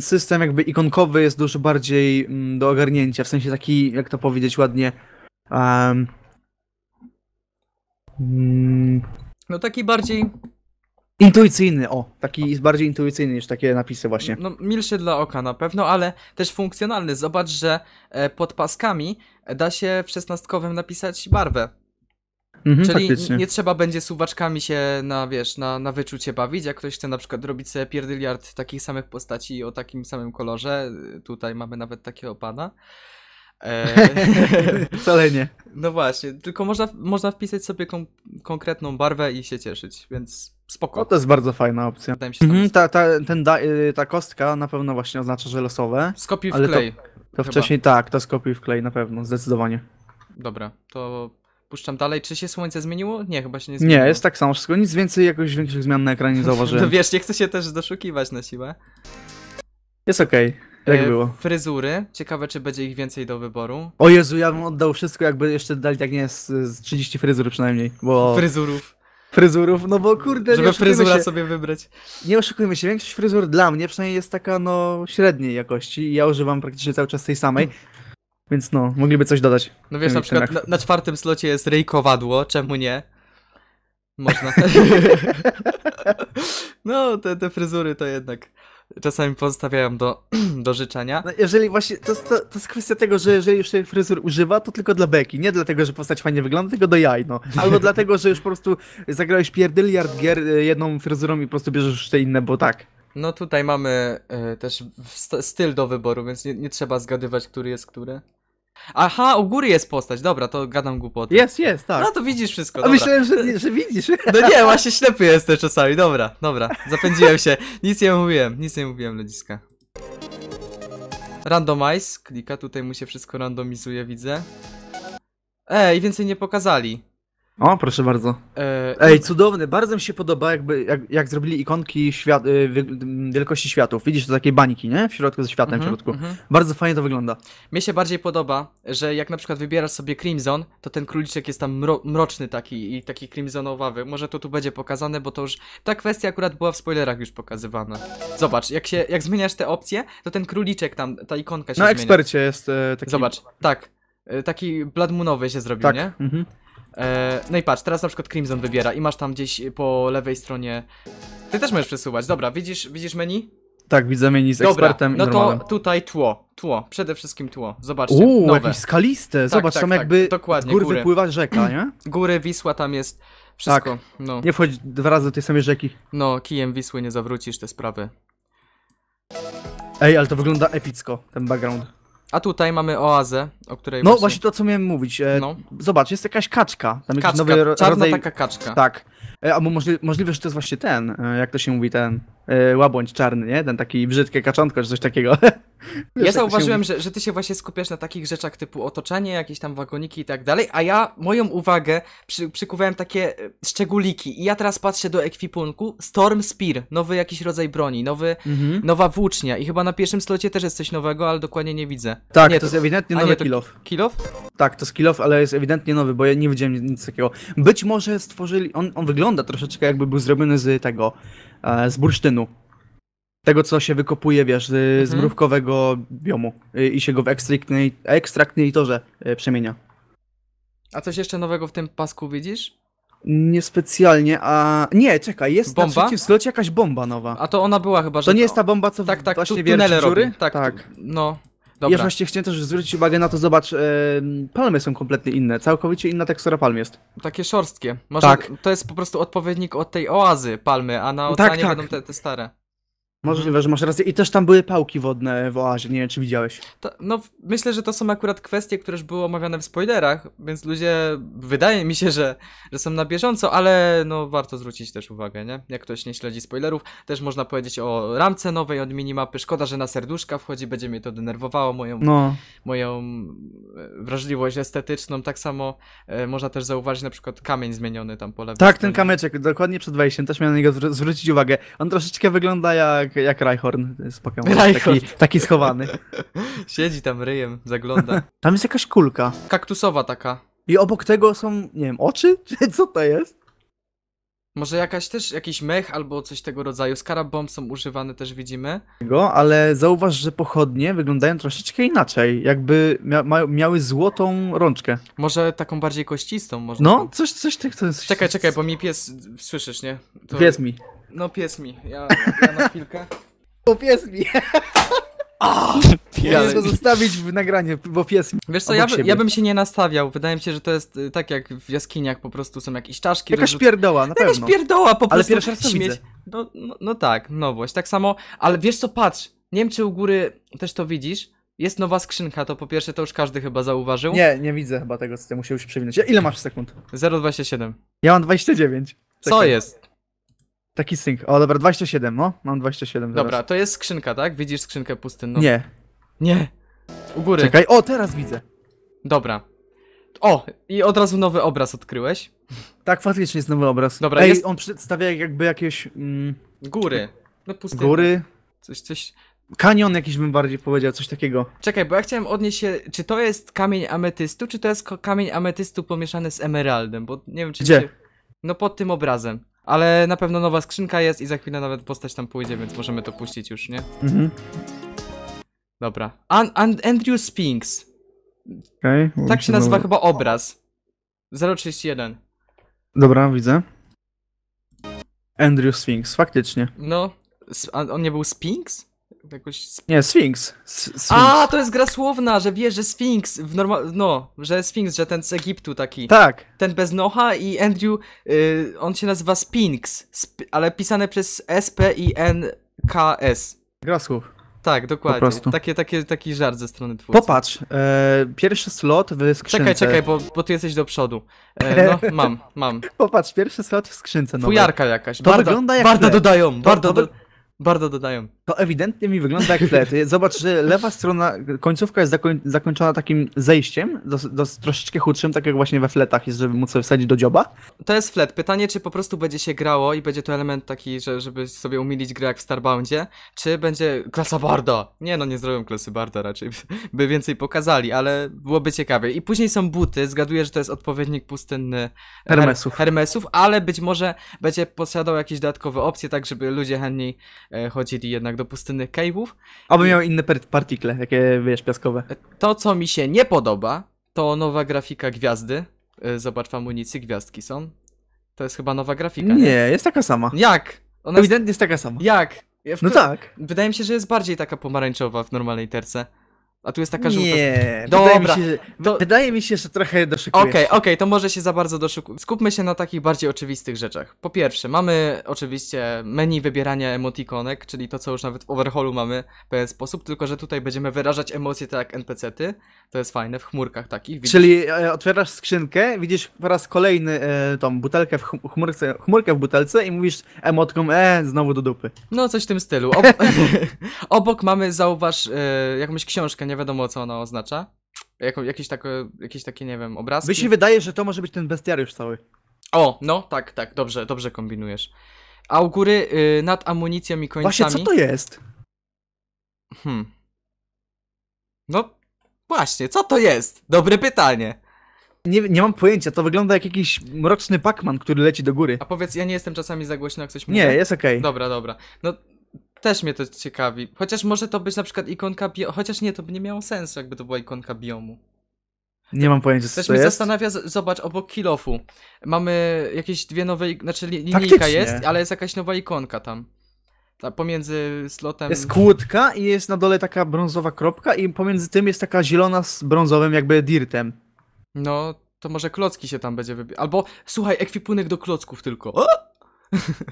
system jakby ikonkowy jest dużo bardziej mm, do ogarnięcia, w sensie taki, jak to powiedzieć ładnie, um... No taki bardziej Intuicyjny, o, taki jest bardziej intuicyjny niż takie napisy właśnie. No, milszy dla oka na pewno, ale też funkcjonalny. Zobacz, że e, pod paskami e, da się w szesnastkowym napisać barwę. Mhm, Czyli faktycznie. nie trzeba będzie suwaczkami się na, wiesz, na, na wyczucie bawić. Jak ktoś chce na przykład robić sobie pierdyliard takich samych postaci o takim samym kolorze, y, tutaj mamy nawet takiego pana. E, (laughs) Wcale nie. (laughs) No właśnie, tylko można, można wpisać sobie kon konkretną barwę i się cieszyć, więc spoko. No to jest bardzo fajna opcja. Mhm, ta, ta, ten da, y, ta kostka na pewno właśnie oznacza, że losowe. Skopiuj w klej. To, to wcześniej tak, to skopiuj w klej na pewno, zdecydowanie. Dobra, to puszczam dalej. Czy się słońce zmieniło? Nie, chyba się nie zmieniło. Nie, jest tak samo wszystko. Nic więcej, jakoś większych zmian na ekranie nie (laughs) zauważyłem. no wiesz, nie chcę się też doszukiwać na siłę. Jest okej. Okay. Jak e, było? Fryzury. Ciekawe, czy będzie ich więcej do wyboru. O Jezu, ja bym oddał wszystko, jakby jeszcze dali tak nie z, z 30 fryzur przynajmniej, bo... Fryzurów fryzurów, no bo kurde... Żeby fryzura się, sobie wybrać. Nie oszukujmy się, większość fryzur dla mnie przynajmniej jest taka no średniej jakości i ja używam praktycznie cały czas tej samej. Więc no, mogliby coś dodać. No wiesz, na przykład na, na, czwartym slocie jest rejkowadło, czemu nie? Można. (laughs) no, te, te fryzury to jednak czasami pozostawiają do, (clears throat) do życzenia. No jeżeli właśnie, to, to, to jest kwestia tego, że jeżeli już się fryzur używa, to tylko dla beki, nie dlatego, że postać fajnie wygląda, tylko do jaj, no. (laughs) Albo dlatego, że już po prostu zagrałeś pierdyliard gier y, jedną fryzurą i po prostu bierzesz już te inne, bo tak. No tutaj mamy y, też styl do wyboru, więc nie, nie trzeba zgadywać, który jest który. Aha, u góry jest postać, dobra, to gadam głupoty. Jest, jest, tak. No to widzisz wszystko, A myślałem, że, że widzisz. No nie, właśnie ślepy jestem czasami, dobra, dobra, zapędziłem się. Nic nie mówiłem, nic nie mówiłem, ludziska. Randomize, klika, tutaj mu się wszystko randomizuje, widzę. Ej, więcej nie pokazali. O, proszę bardzo. E, Ej, cudowny, bardzo mi się podoba, jakby, jak, jak zrobili ikonki świat, y, wielkości światów. Widzisz to takie bańki, nie? W środku ze światem mm -hmm, w mhm, środku. Mm -hmm. Bardzo fajnie to wygląda. Mnie się bardziej podoba, że jak na przykład wybierasz sobie Crimson, to ten króliczek jest tam mro mroczny taki i taki crimsonowawy. Może to tu będzie pokazane, bo to już ta kwestia akurat była w spoilerach już pokazywana. Zobacz, jak się, jak zmieniasz te opcje, to ten króliczek tam, ta ikonka się na zmienia. Na ekspercie jest e, taki... Zobacz, tak. E, taki bladmunowy się zrobił, tak. nie? Mhm. E, no i patrz, teraz na przykład Crimson wybiera i masz tam gdzieś po lewej stronie... Ty też możesz przesuwać, dobra, widzisz, widzisz menu? Tak, widzę menu z Dobra, ekspertem no i normalem. to tutaj tło, tło, przede wszystkim tło, zobaczcie, Uuu, nowe. jakieś skaliste, tak, zobacz, tak, tam tak, jakby góry, góry wypływa rzeka, nie? (clears throat) Góry, Wisła tam jest, wszystko. Tak. No. Nie wchodź dwa razy do tej samej rzeki. No, kijem Wisły nie zawrócisz te sprawy. Ej, ale to wygląda epicko, ten background. A tutaj mamy oazę, o której. No właśnie, właśnie to, co miałem mówić. E, no. Zobacz, jest jakaś kaczka. Tam kaczka, nowy ro czarna rodzaj... taka kaczka. Tak. E, albo możli możliwe, że to jest właśnie ten, e, jak to się mówi, ten e, łabędź czarny, nie? Ten taki brzydkie kaczątko, czy coś takiego. (laughs) Ja zauważyłem, że, że ty się właśnie skupiasz na takich rzeczach typu otoczenie, jakieś tam wagoniki i tak dalej, a ja moją uwagę przy, przykuwałem takie e, szczególiki i ja teraz patrzę do ekwipunku Storm Spear, nowy jakiś rodzaj broni, nowy, mhm. nowa włócznia i chyba na pierwszym slocie też jest coś nowego, ale dokładnie nie widzę. Tak, nie, to, to, jest ewidentnie nowy kilof. Kilof? Tak, to jest kilof, ale jest ewidentnie nowy, bo ja nie widziałem nic takiego. Być może stworzyli, on, on wygląda troszeczkę jakby był zrobiony z tego, e, z bursztynu tego, co się wykopuje, wiesz, z mhm. mrówkowego biomu y, i się go w ekstraktynitorze y, przemienia. A coś jeszcze nowego w tym pasku widzisz? Niespecjalnie, a... Nie, czekaj, jest bomba? na trzecim jakaś bomba nowa. A to ona była chyba, że... To nie jest ta bomba, co tak, tak, właśnie tu, tunele Tak, tak. No, dobra. Ja właśnie chciałem też zwrócić uwagę na to, zobacz, palmy są kompletnie inne, całkowicie inna tekstura palm jest. Takie szorstkie. Może tak. To jest po prostu odpowiednik od tej oazy palmy, a na tak, oceanie tak, tak. będą te, te stare. Możliwe, że masz rację. I też tam były pałki wodne w oazie, nie wiem czy widziałeś. To, no, myślę, że to są akurat kwestie, które już były omawiane w spoilerach, więc ludzie, wydaje mi się, że, że są na bieżąco, ale no warto zwrócić też uwagę, nie? Jak ktoś nie śledzi spoilerów, też można powiedzieć o ramce nowej od minimapy. Szkoda, że na serduszka wchodzi, będzie mnie to denerwowało, moją, no. moją e, wrażliwość estetyczną. Tak samo e, można też zauważyć na przykład kamień zmieniony tam po lewej Tak, stronie. ten kamyczek, dokładnie przed wejściem, też miałem na niego zwrócić uwagę. On troszeczkę wygląda jak jak, jak spokojnie, z Pokémon. Taki, taki schowany. (laughs) Siedzi tam ryjem, zagląda. Tam jest jakaś kulka. Kaktusowa taka. I obok tego są, nie wiem, oczy? (laughs) Co to jest? Może jakaś też, jakiś mech albo coś tego rodzaju. bomb są używane też, widzimy. ale zauważ, że pochodnie wyglądają troszeczkę inaczej. Jakby mia miały złotą rączkę. Może taką bardziej kościstą, Można No, coś, coś tych... Coś, coś, czekaj, czekaj, bo mi pies, słyszysz, nie? To... Pies mi. No pies mi, ja, ja na (laughs) chwilkę. Bo pies mi. (laughs) Muszę to zostawić w nagraniu, bo pies mi. Wiesz co, ja, by- ja bym się nie nastawiał. Wydaje mi się, że to jest y, tak jak w jaskiniach po prostu są jakieś czaszki. Jakaś rozrzucone- pierdoła, na Jakaś pewno. pierdoła po Ale prostu. pierwszy raz widzę. No, no, no tak, nowość. Tak samo, ale wiesz co, patrz, nie wiem czy u góry też to widzisz. Jest nowa skrzynka, to po pierwsze to już każdy chyba zauważył. Nie, nie widzę chyba tego, co ty musiałeś przewinąć. Ja- Ile masz sekund? 0,27. Ja mam 29. Co jest? Taki synk. O, dobra, 27, no. Mam 27 teraz. Dobra, to jest skrzynka, tak? Widzisz skrzynkę pustynną? Nie. Nie. U góry. Czekaj, o, teraz widzę. Dobra. O, i od razu nowy obraz odkryłeś. Tak, faktycznie jest nowy obraz. Dobra, Ej, jest... on przedstawia jakby jakieś... Mm... Góry. No pustyny. Góry. Coś, coś... Kanion jakiś bym bardziej powiedział, coś takiego. Czekaj, bo ja chciałem odnieść się, czy to jest kamień ametystu, czy to jest kamień ametystu pomieszany z emeraldem, bo nie wiem czy... Gdzie? Się... No pod tym obrazem. Ale na pewno nowa skrzynka jest i za chwilę nawet postać tam pójdzie, więc możemy to puścić już, nie? Mhm. Dobra. An An Andrew Spinks. Okay, tak się nazywa chyba obraz. 031. Dobra, widzę. Andrew Sphinx, faktycznie. No, on nie był Sphinx? jakoś... Nie, Sphinx. Sphinx. A, to jest gra słowna, że wie, że Sphinx w normal... No, że Sphinx, że ten z Egiptu taki. Tak. Ten bez nocha i Andrew, y, on się nazywa Sphinx, sp ale pisane przez S-P-I-N-K-S. Gra słów. Tak, dokładnie. prostu. Takie, takie, taki żart ze strony twórcy. Popatrz, e, pierwszy slot w skrzynce. Czekaj, czekaj, bo, bo ty jesteś do przodu. E, no, (laughs) mam, mam. Popatrz, pierwszy slot w skrzynce. Nowej. Fujarka jakaś. To barda, wygląda jak barda dodają. Barda to, bardzo dodają. To ewidentnie mi wygląda jak flet. Zobacz, że lewa strona, końcówka jest zakoń, zakończona takim zejściem, do, troszeczkę chudszym, tak jak właśnie we fletach jest, żeby móc sobie wsadzić do dzioba. To jest flet. Pytanie, czy po prostu będzie się grało i będzie to element taki, że, żeby sobie umilić grę jak w Starboundzie, czy będzie klasa barda. Nie no, nie zrobią klasy barda raczej, (laughs) by więcej pokazali, ale byłoby ciekawie. I później są buty, zgaduję, że to jest odpowiednik pustynny Hermesów, Her Hermesów ale być może będzie posiadał jakieś dodatkowe opcje, tak żeby ludzie chętniej E, chodzili jednak do pustynnych cave'ów. Oby miał inne partikle, jakie wiesz, piaskowe. E, to, co mi się nie podoba, to nowa grafika gwiazdy. E, zobacz w amunicji, gwiazdki są. To jest chyba nowa grafika. Nie, nie? jest taka sama. Jak? Ona Ewidentnie jest... jest taka sama. Jak? Ja no tak. Wydaje mi się, że jest bardziej taka pomarańczowa w normalnej terce. A tu jest taka żółta. Nie, Dobra. Wydaje, mi się, że, to... wydaje mi się, że trochę doszukujesz. Okej, okay, okej, okay, to może się za bardzo doszukujesz. Skupmy się na takich bardziej oczywistych rzeczach. Po pierwsze, mamy oczywiście menu wybierania emotikonek, czyli to, co już nawet w overholu mamy w pewien sposób, tylko że tutaj będziemy wyrażać emocje tak jak NPC-ty. To jest fajne, w chmurkach takich. Widzisz? Czyli e, otwierasz skrzynkę, widzisz po raz kolejny e, tą butelkę w chmurce, chmurkę w butelce i mówisz emotkom, e, znowu do dupy. No, coś w tym stylu. Ob (laughs) obok mamy, zauważ, e, jakąś książkę, nie wiadomo co ona oznacza. Jako, jakieś, takie, jakieś takie, nie wiem, obrazki. Mi się wydaje, że to może być ten bestiariusz cały. O, no, tak, tak, dobrze, dobrze kombinujesz. A u y, nad amunicją i końcami. Właśnie, co to jest? Hmm. No, właśnie, co to jest? Dobre pytanie. Nie, nie mam pojęcia, to wygląda jak jakiś mroczny Pac-Man, który leci do góry. A powiedz, ja nie jestem czasami za głośno, jak coś mówię? Nie, jest okej. Okay. Dobra, dobra. No, też mnie to ciekawi. Chociaż może to być na przykład ikonka biomu. Chociaż nie, to by nie miało sensu, jakby to była ikonka biomu. Nie mam pojęcia, co Też to mnie zastanawia, zobacz, obok kilofu mamy jakieś dwie nowe, znaczy li- linijka Faktycznie. jest, ale jest jakaś nowa ikonka tam. Ta pomiędzy slotem... Jest kłódka i jest na dole taka brązowa kropka i pomiędzy tym jest taka zielona z brązowym jakby dirtem. No, to może klocki się tam będzie wybi... Albo, słuchaj, ekwipunek do klocków tylko. O!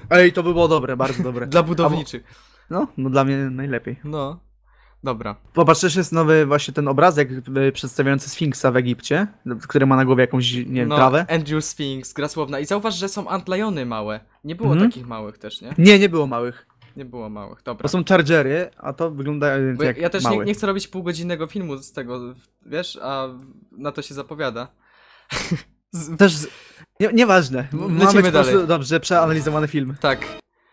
Ej, to by było dobre, bardzo dobre. (laughs) Dla budowniczych. No, no dla mnie najlepiej. No, Dobra. Popatrz, jest nowy właśnie ten obrazek e, przedstawiający Sfinksa w Egipcie, który ma na głowie jakąś, nie wiem, no, trawę. Andrew Sphinx, gra słowna. I zauważ, że są antliony małe. Nie było mm -hmm. takich małych też, nie? Nie, nie było małych. Nie było małych, dobra. To są chargery, a to wygląda Bo jak Ja też mały. Nie, nie chcę robić półgodzinnego filmu z tego, wiesz, a na to się zapowiada. Też, z... nie, nieważne. Lecimy Mamy dalej. Dobrze, przeanalizowany film. Tak.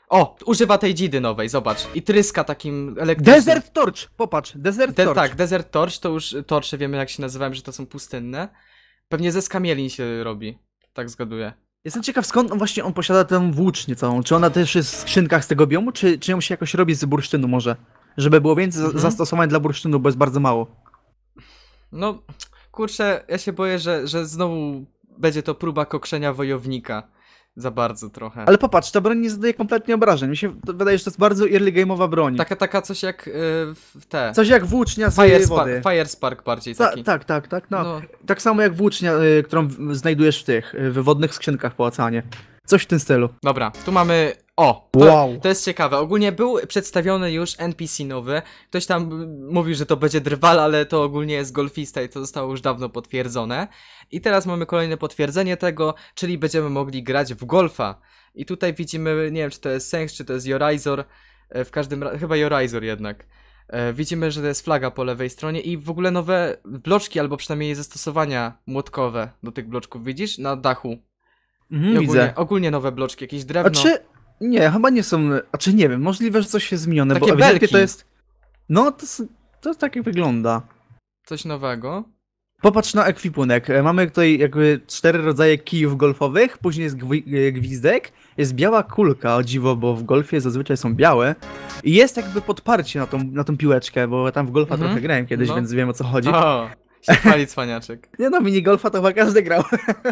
O, używa tej dzidy nowej, zobacz. I tryska takim elektrycznym. Desert Torch, popatrz, Desert De Torch. Tak, Desert Torch, to już torcze wiemy jak się nazywają, że to są pustynne. Pewnie ze skamielin się robi, tak zgaduję. Jestem ciekaw skąd on właśnie on posiada tę włócznię całą. Czy ona też jest w skrzynkach z tego biomu, czy, czy ją się jakoś robi z bursztynu może? Żeby było więcej mhm. zastosowań dla bursztynu, bo jest bardzo mało. No, kurczę, ja się boję, że, że znowu będzie to próba kokszenia wojownika za bardzo trochę. Ale popatrz, ta broń nie zadaje kompletnie obrażeń. Mi się wydaje, że to jest bardzo early game'owa broń. Taka, taka coś jak yy, te... Coś jak włócznia z Fire wody. Fire Spark bardziej taki. tak, tak, tak. No. no. Tak samo jak włócznia, y, którą znajdujesz w tych, y, wywodnych skrzynkach po Coś w tym stylu. Dobra, tu mamy o, wow. to jest ciekawe. Ogólnie był przedstawiony już NPC nowy. Ktoś tam mówił, że to będzie drwal, ale to ogólnie jest golfista i to zostało już dawno potwierdzone. I teraz mamy kolejne potwierdzenie tego, czyli będziemy mogli grać w golfa. I tutaj widzimy, nie wiem czy to jest Sengs, czy to jest Jorizor, e, w każdym razie, chyba Jorizor jednak. E, widzimy, że to jest flaga po lewej stronie i w ogóle nowe bloczki, albo przynajmniej zastosowania młotkowe do tych bloczków, widzisz? Na dachu Mhm, ogólnie, widzę. ogólnie nowe bloczki, jakieś drewno. A czy... Nie, chyba nie są... A czy nie wiem, możliwe, że coś się zmienione, Takie bo ewidentnie to jest... No, to, to tak wygląda. Coś nowego. Popatrz na ekwipunek. E, mamy tutaj jakby cztery rodzaje kijów golfowych, później jest e, gwizdek, jest biała kulka, o dziwo, bo w golfie zazwyczaj są białe. I jest jakby podparcie na tą, na tą piłeczkę, bo tam w golfa mhm. trochę grałem kiedyś, no. więc wiem o co chodzi. O, się chwali cwaniaczek. (laughs) Nie no, mini golfa to chyba każdy grał. (laughs)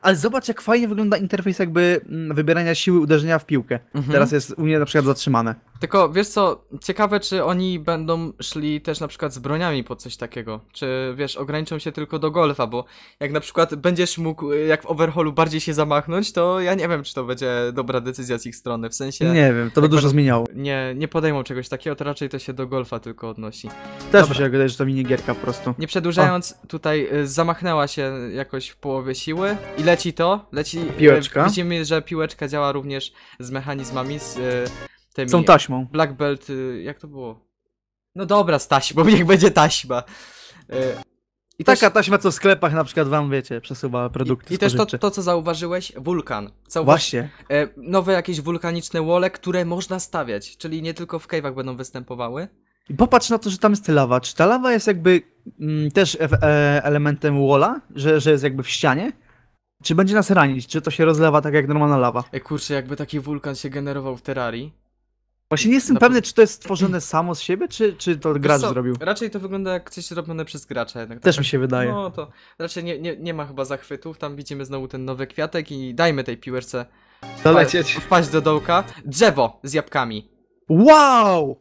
Ale zobacz, jak fajnie wygląda interfejs jakby mm, wybierania siły uderzenia w piłkę. Mhm. Teraz jest u mnie na przykład zatrzymane. Tylko wiesz co, ciekawe czy oni będą szli też na przykład z broniami po coś takiego. Czy wiesz, ograniczą się tylko do golfa, bo jak na przykład będziesz mógł y, jak w overholu bardziej się zamachnąć, to ja nie wiem czy to będzie dobra decyzja z ich strony. W sensie. Nie wiem, to by dużo zmieniało. Nie, nie podejmą czegoś takiego, to raczej to się do golfa tylko odnosi. Też mi się wydaje, że to minigierka po prostu. Nie przedłużając, o. tutaj y, zamachnęła się jakoś w połowie siły i leci to, leci. Y, piłeczka. Y, widzimy, że piłeczka działa również z mechanizmami, z. Y, tymi... Są taśmą. Black Belt, y, jak to było? No dobra, z taśmą, (laughs) niech będzie taśma. Y, I Taka też... taśma, co w sklepach na przykład wam, wiecie, przesuwa produkty I, i też to, to, co zauważyłeś, wulkan. Zauważ... Właśnie. E, nowe jakieś wulkaniczne wole, które można stawiać, czyli nie tylko w cave'ach będą występowały. I popatrz na to, że tam jest lawa. Czy ta lawa jest jakby mm, też e, e, elementem walla, że, że jest jakby w ścianie? Czy będzie nas ranić? Czy to się rozlewa tak jak normalna lawa? E, kurczę, jakby taki wulkan się generował w Terrarii, Właśnie nie jestem na... pewny, czy to jest stworzone samo z siebie, czy, czy to gracz co, zrobił. Raczej to wygląda jak coś zrobione przez gracza. Jednak, tak? Też mi się wydaje. No to raczej nie, nie, nie ma chyba zachwytów. Tam widzimy znowu ten nowy kwiatek i dajmy tej piłeczce Dolecieć. wpaść do dołka. Drzewo z jabłkami. Wow!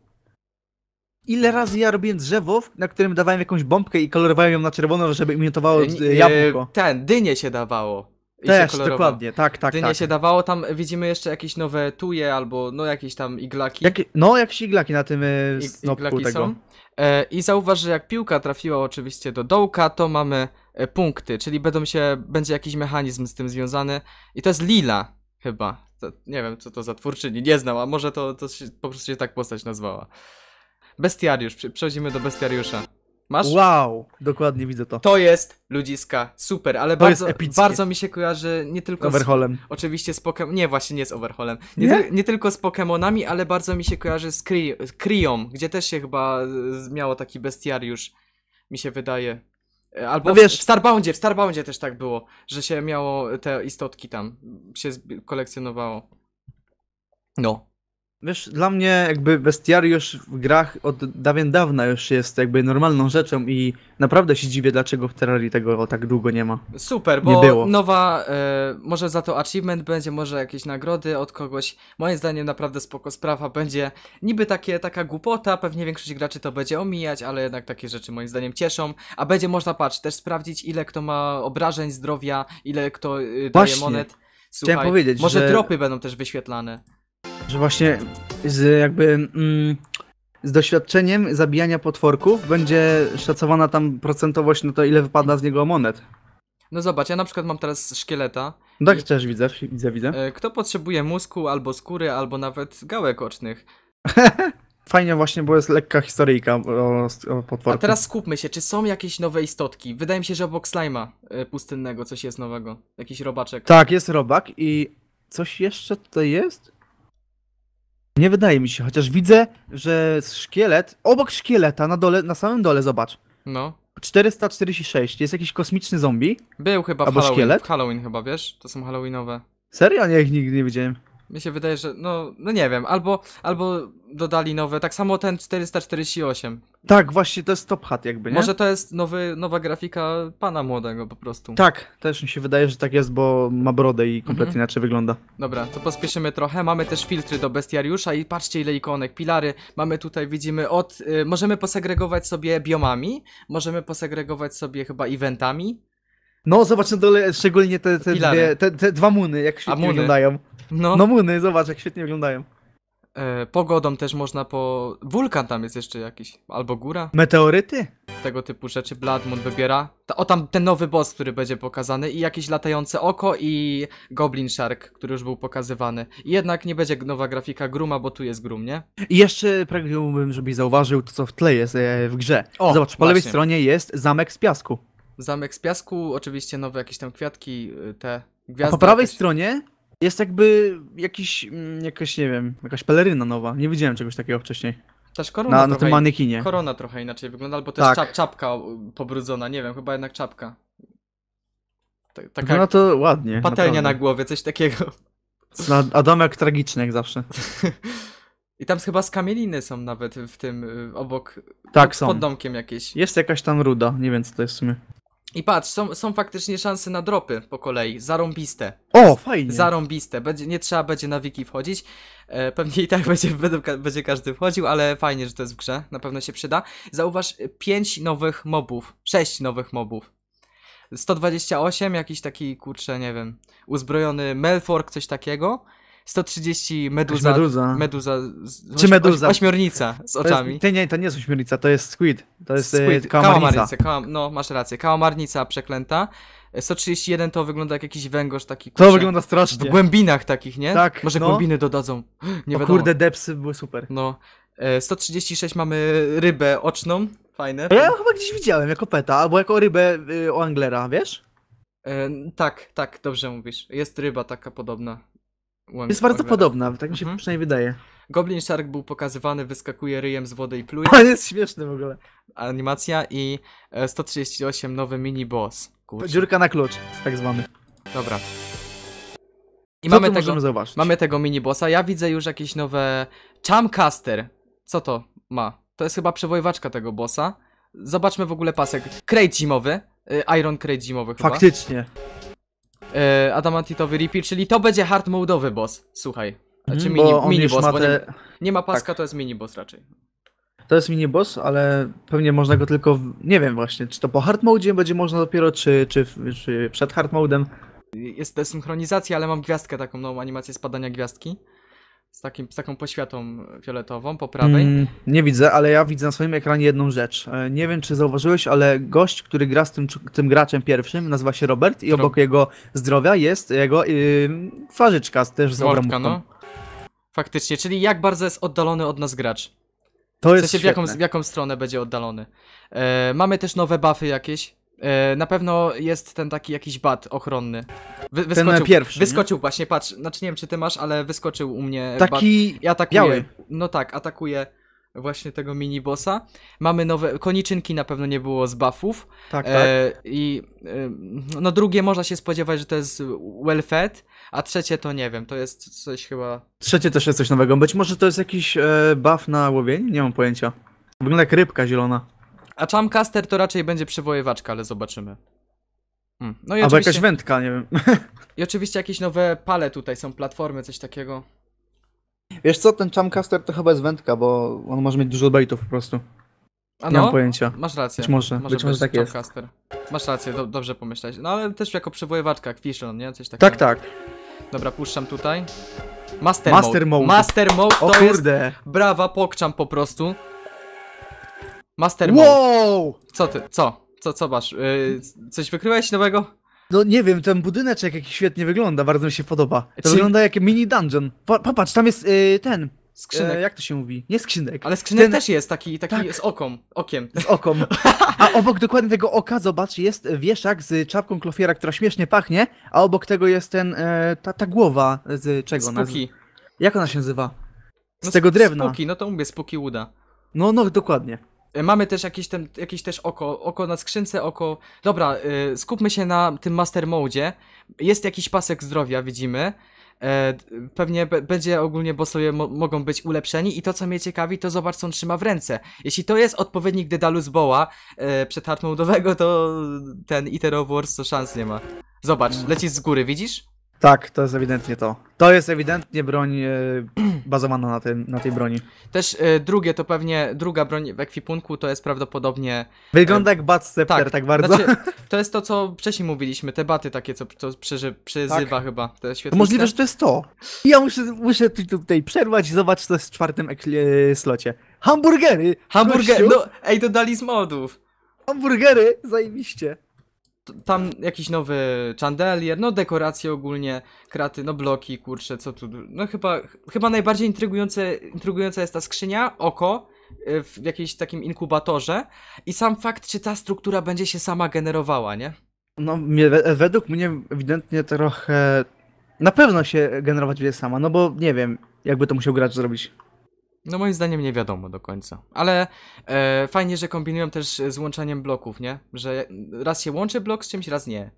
Ile razy ja robiłem drzewo, na którym dawałem jakąś bombkę i kolorowałem ją na czerwono, żeby imitowało jabłko? Ten, dynie się dawało. Też, dokładnie, tak, tak. Dynie tak. się dawało, tam widzimy jeszcze jakieś nowe tuje albo no jakieś tam iglaki. Jak, no jakieś iglaki na tym e, I, snopku tego. Są. E, I zauważ, że jak piłka trafiła oczywiście do dołka, to mamy e, punkty, czyli będą się, będzie jakiś mechanizm z tym związany i to jest lila chyba. To, nie wiem co to za twórczyni, nie znam, a może to, to się, po prostu się tak postać nazwała. Bestiariusz, przechodzimy do bestiariusza. Masz? Wow, dokładnie widzę to. To jest ludziska, super, ale to bardzo, bardzo mi się kojarzy nie tylko Overholem. z... Oczywiście z Pokémon... Nie, właśnie nie z Overholem. Nie, nie? Ty, nie tylko z Pokémonami, ale bardzo mi się kojarzy z Kryją, gdzie też się chyba miało taki bestiariusz, mi się wydaje. E, albo no wiesz... w Starboundzie, w Starboundzie też tak było, że się miało te istotki tam, się kolekcjonowało. No. Wiesz, dla mnie jakby bestiariusz w grach od dawien dawna już jest jakby normalną rzeczą i naprawdę się dziwię, dlaczego w Terrarii tego tak długo nie ma. Super, bo było. nowa, y, może za to achievement będzie, może jakieś nagrody od kogoś. Moim zdaniem naprawdę spoko sprawa będzie. Niby takie, taka głupota, pewnie większość graczy to będzie omijać, ale jednak takie rzeczy moim zdaniem cieszą. A będzie można, patrz, też sprawdzić ile kto ma obrażeń, zdrowia, ile kto y, daje Właśnie. monet. Słuchaj, Chciałem powiedzieć, może że... dropy będą też wyświetlane. Że właśnie z jakby mm, z doświadczeniem zabijania potworków będzie szacowana tam procentowość no to, ile wypada z niego monet. No zobacz, ja na przykład mam teraz szkieleta. No tak, i, też widzę, widzę, widzę. E, kto potrzebuje mózgu, albo skóry, albo nawet gałek ocznych. (laughs) Fajnie właśnie, bo jest lekka historyjka o, o potworku. A teraz skupmy się, czy są jakieś nowe istotki? Wydaje mi się, że obok slajma e, pustynnego coś jest nowego. Jakiś robaczek. Tak, jest robak i coś jeszcze tutaj jest? Nie wydaje mi się, chociaż widzę, że szkielet, obok szkieleta na dole, na samym dole, zobacz. No. 446, jest jakiś kosmiczny zombie? Był chyba w Halloween. szkielet? W Halloween chyba, wiesz? To są Halloweenowe. Serio? nie ich nigdy nie widziałem. Mi się wydaje, że no, no nie wiem, albo, albo dodali nowe, tak samo ten 448. Tak, właśnie to jest Top Hat jakby, nie? Może to jest nowy, nowa grafika pana młodego po prostu. Tak, też mi się wydaje, że tak jest, bo ma brodę i kompletnie mhm. inaczej wygląda. Dobra, to pospieszymy trochę. Mamy też filtry do bestiariusza i patrzcie ile ikonek, pilary. Mamy tutaj, widzimy od... Y, możemy posegregować sobie biomami, możemy posegregować sobie chyba eventami, no, zobacz na dole szczególnie te, te, dwie, te, te dwa muny, jak świetnie muny? wyglądają. No. no muny, zobacz, jak świetnie wyglądają. E, pogodą też można po... Wulkan tam jest jeszcze jakiś, albo góra. Meteoryty? Tego typu rzeczy Bloodmoon wybiera. Ta, o, tam ten nowy boss, który będzie pokazany i jakieś latające oko i Goblin Shark, który już był pokazywany. I jednak nie będzie nowa grafika Gruma, bo tu jest Grum, nie? I jeszcze pragnąłbym, żebyś zauważył to, co w tle jest e, w grze. O, zobacz, po właśnie. lewej stronie jest zamek z piasku zamek z piasku, oczywiście nowe jakieś tam kwiatki, y, te gwiazdy. A po prawej jakieś... stronie jest jakby jakiś, mm, jakaś, nie wiem, jakaś peleryna nowa. Nie widziałem czegoś takiego wcześniej. Też korona na, na tym manekinie. Korona trochę inaczej wygląda, albo też tak. czapka y, pobrudzona, nie wiem, chyba jednak czapka. no to ładnie. Patelnia naprawdę. na głowie, coś takiego. A domek tragiczny jak zawsze. (laughs) I tam chyba skamieliny są nawet w tym, y, obok. Tak, pod, są. Pod domkiem jakieś. Jest jakaś tam ruda, nie wiem co to jest w sumie. I patrz, są, są faktycznie szanse na dropy po kolei, zarąbiste. O, fajnie. Zarąbiste, będzie, nie trzeba będzie na wiki wchodzić. E, pewnie i tak (laughs) będzie, będzie każdy wchodził, ale fajnie, że to jest w grze, na pewno się przyda. Zauważ 5 e, nowych mobów, 6 nowych mobów. 128, jakiś taki, kurczę, nie wiem, uzbrojony Melfork, coś takiego. 130 meduza. Meduza. meduza z, Czy meduza? ośmiornica z oczami. Jest, ty nie, to nie jest ośmiornica, to jest squid. To jest y, squid. kałamarnica. kałamarnica no, masz rację. Kałamarnica przeklęta. 131 to wygląda jak jakiś węgorz taki. Kurczę, to wygląda strasznie. W głębinach takich, nie? Tak. Może no. głębiny dodadzą. (gasps) Nie o wiadomo. kurde, depsy były super. No. 136 e, mamy rybę oczną. Fajne. Ja ją chyba gdzieś widziałem jako peta, albo jako rybę o y, anglera, wiesz? E, tak, tak, dobrze mówisz. Jest ryba taka podobna. Jest bardzo podobna, tak mi się mhm. przynajmniej wydaje. Goblin Shark był pokazywany, wyskakuje ryjem z wody i pluje. (laughs) On jest śmieszny w ogóle. Animacja i 138 e, nowy mini boss. Kurczę. Dziurka na klucz, tak zwany. Dobra. I Co mamy tego, zobaczyć? Mamy tego mini bossa. Ja widzę już jakieś nowe... Chamcaster. Co to ma? To jest chyba przywoływaczka tego bossa. Zobaczmy w ogóle pasek. Crate zimowy. E, Iron Crate zimowy chyba. Faktycznie e, adamantitowy repeat, czyli to będzie hard mode'owy boss, słuchaj. Znaczy mhm. mini, mini boss, ma bo nie, nie, ma paska, tak. to jest mini boss raczej. To jest mini boss, ale pewnie można go tylko, w... nie wiem właśnie, czy to po hard mode będzie można dopiero, czy, czy, czy przed hard mode'em. Jest to synchronizacja, ale mam gwiazdkę taką, no animację spadania gwiazdki z, takim, z taką poświatą fioletową po prawej. Mm, nie widzę, ale ja widzę na swoim ekranie jedną rzecz. E, nie wiem, czy zauważyłeś, ale gość, który gra z tym, tym graczem pierwszym, nazywa się Robert i obok jego zdrowia jest jego yy, twarzyczka też z obramówką. No. Faktycznie, czyli jak bardzo jest oddalony od nas gracz. To jest w, sensie, w, jaką, w jaką stronę będzie oddalony. E, mamy też nowe buffy jakieś, E, na pewno jest ten taki jakiś bat ochronny. Wy, e, wyskoczył, ten pierwszy, Wyskoczył nie? właśnie, patrz, znaczy nie wiem czy ty masz, ale wyskoczył u mnie Taki bat. I biały. No tak, atakuje właśnie tego minibossa. Mamy nowe, koniczynki na pewno nie było z buffów. Tak, e, tak. E, I e, no drugie można się spodziewać, że to jest well fed, a trzecie to nie wiem, to jest coś chyba... Trzecie też jest coś nowego, być może to jest jakiś e, buff na łowienie? Nie mam pojęcia. Wygląda jak rybka zielona. A Chamcaster to raczej będzie przywoływaczka, ale zobaczymy. Hmm. No i Albo oczywiście... jakaś wędka, nie wiem. (laughs) I oczywiście jakieś nowe pale tutaj są, platformy, coś takiego. Wiesz co, ten Chamcaster to chyba jest wędka, bo on może mieć dużo baitów po prostu. A no, Nie mam no? pojęcia. Masz rację. Być może, może być może tak jest. Caster. Masz rację, do, dobrze pomyśleć. No ale też jako przywoływaczka, Quishon, nie? Coś takiego. Tak, tak. Dobra, puszczam tutaj. Master, Master mode. mode. Master Mode to o kurde. jest brawa, pokczam po prostu. Master Wow! Co ty, co? Co, co masz? Yy, coś wykryłeś nowego? No nie wiem, ten budyneczek jaki świetnie wygląda, bardzo mi się podoba. To Czy... wygląda jak mini dungeon. Pa, popatrz, tam jest yy, ten. Skrzynek. E, jak to się mówi? Nie skrzynek. Ale skrzynek ten... też jest taki, taki tak. z oką, okiem. Z oką. A obok dokładnie tego oka, zobacz, jest wieszak z czapką klofiera, która śmiesznie pachnie, a obok tego jest ten, e, ta, ta głowa z czego? Spuki. Naz... Jak ona się nazywa? Z no, tego drewna. Spuki, no to mówię, spuki uda. No, no, dokładnie. E, mamy też jakieś, ten, jakieś też oko, oko na skrzynce, oko... Dobra, e, skupmy się na tym Master mode'zie. Jest jakiś pasek zdrowia, widzimy. E, pewnie będzie ogólnie bo sobie mogą być ulepszeni i to co mnie ciekawi to zobacz co on trzyma w ręce. Jeśli to jest odpowiednik Dedalus Boa e, przetartmoudowego (laughs) to ten Iter Wars to szans nie ma. Zobacz, leci z góry, widzisz? Tak, to jest ewidentnie to. To jest ewidentnie broń e, (clears throat) bazowana na, tym, na tej broni. Też e, drugie to pewnie, druga broń w ekwipunku to jest prawdopodobnie... E, Wygląda jak bat scepter, tak, tak bardzo. Znaczy, (laughs) to jest to, co wcześniej mówiliśmy, te baty takie, co to przyży, przyzywa tak. chyba. to możliwe, że to jest to. Ja muszę, muszę tutaj przerwać i zobaczyć, co jest w czwartym e, slocie. Hamburgery! Hamburgery! No, ej, dodali z modów. Hamburgery! Zajebiście tam jakiś nowy chandelier, no dekoracje ogólnie, kraty, no bloki, kurczę, co tu, no chyba, chyba najbardziej intrygujące, intrygująca jest ta skrzynia, oko, y, w jakimś takim inkubatorze i sam fakt, czy ta struktura będzie się sama generowała, nie? No, według mnie ewidentnie trochę, na pewno się generować będzie sama, no bo nie wiem, jakby to musiał gracz zrobić. No moim zdaniem nie wiadomo do końca. Ale e, fajnie, że kombinują też e, z łączeniem bloków, nie? Że raz się łączy blok z czymś, raz nie.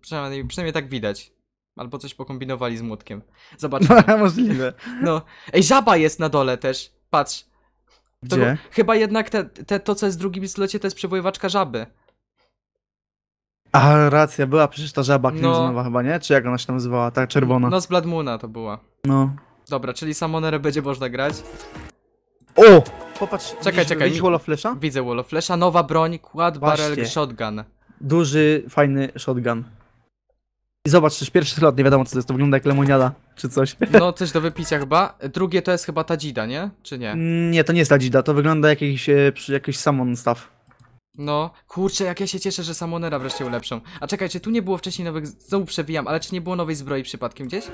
Przynajmniej, przynajmniej tak widać. Albo coś pokombinowali z młotkiem. Zobaczmy. (laughs) No, możliwe. No. Ej, żaba jest na dole też. Patrz. To Gdzie? chyba jednak te, te, to, co jest w drugim istolocie, to jest przywoływaczka żaby. A, racja, była przecież ta żaba Krimsonowa no. chyba, nie? Czy jak ona się tam nazywała? Ta czerwona. No, z Bladmuna to była. No. Dobra, czyli Summoner będzie można grać. O! Popatrz, czekaj, widzisz, czekaj. Widzisz Wall of Flesha? Widzę Wall of Flesha, nowa broń, Quad Barrel Shotgun. Duży, fajny shotgun. I zobacz, też pierwszy slot, nie wiadomo co to jest, to wygląda jak lemoniada, czy coś. No, (laughs) coś do wypicia chyba. Drugie to jest chyba Tadzida, nie? Czy nie? Nie, to nie jest Tadzida, to wygląda jak jakiś, e, jakiś Summon staw. No, kurczę, jak ja się cieszę, że Samonera wreszcie ulepszą. A czekaj, czy tu nie było wcześniej nowych... Znowu przewijam, ale czy nie było nowej zbroi przypadkiem gdzieś?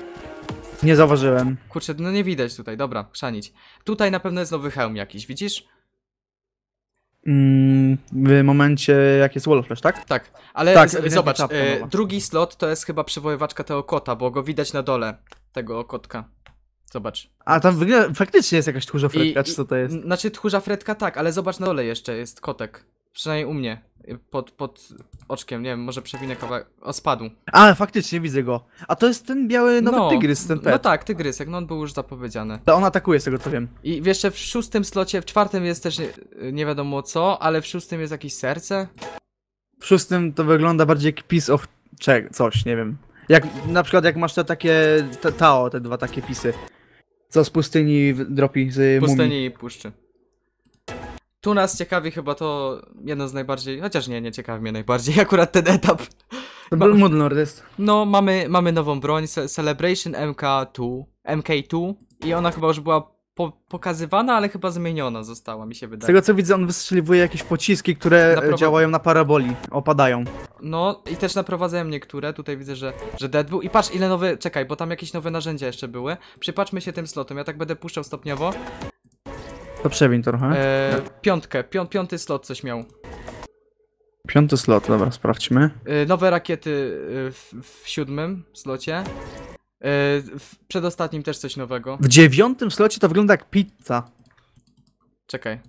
Nie zauważyłem. Kurczę, no nie widać tutaj, dobra, chrzanić. Tutaj na pewno jest nowy hełm jakiś, widzisz? Mm, w momencie, jak jest Wallflash, tak? Tak, ale Tak, zobacz, czapka e, drugi slot to jest chyba przywoływaczka tego kota, bo go widać na dole, tego kotka. Zobacz. A tam wygląda, faktycznie jest jakaś tchórza fredka, czy co to jest? Znaczy tchórza Fredka tak, ale zobacz na dole jeszcze jest kotek. Przynajmniej u mnie. Y, pod, pod oczkiem, nie wiem, może przewinę kawałek. O, spadł. A, faktycznie widzę go. A to jest ten biały nowy no, tygrys, ten pet. No tak, tygrys jak no on był już zapowiedziany. To on atakuje, z tego co wiem. I jeszcze w szóstym slocie, w czwartym jest też nie, y, nie, wiadomo co, ale w szóstym jest jakieś serce? W szóstym to wygląda bardziej jak piece of czek, coś, nie wiem. Jak, na przykład jak masz te takie, te, Tao, te dwa takie pisy. Co z pustyni dropi z Pustyni mumii. i puszczy tu nas ciekawi chyba to jeden z najbardziej, chociaż nie, nie ciekawi mnie najbardziej (laughs) akurat ten etap. To był Moon Lordest. No, mamy, mamy nową broń, Celebration MK2, MK2 i ona chyba już była po pokazywana, ale chyba zmieniona została, mi się wydaje. Z tego co widzę, on wystrzeliwuje jakieś pociski, które działają na paraboli, opadają. No i też naprowadzają niektóre, tutaj widzę, że, że dead był. I patrz ile nowe, czekaj, bo tam jakieś nowe narzędzia jeszcze były. Przypatrzmy się tym slotom, ja tak będę puszczał stopniowo. To przewiń trochę. E, piątkę, piąty slot coś miał. Piąty slot, dobra, sprawdźmy. E, nowe rakiety e, w, w siódmym slocie. w przedostatnim też coś nowego. W dziewiątym slocie to wygląda jak pizza. Czekaj.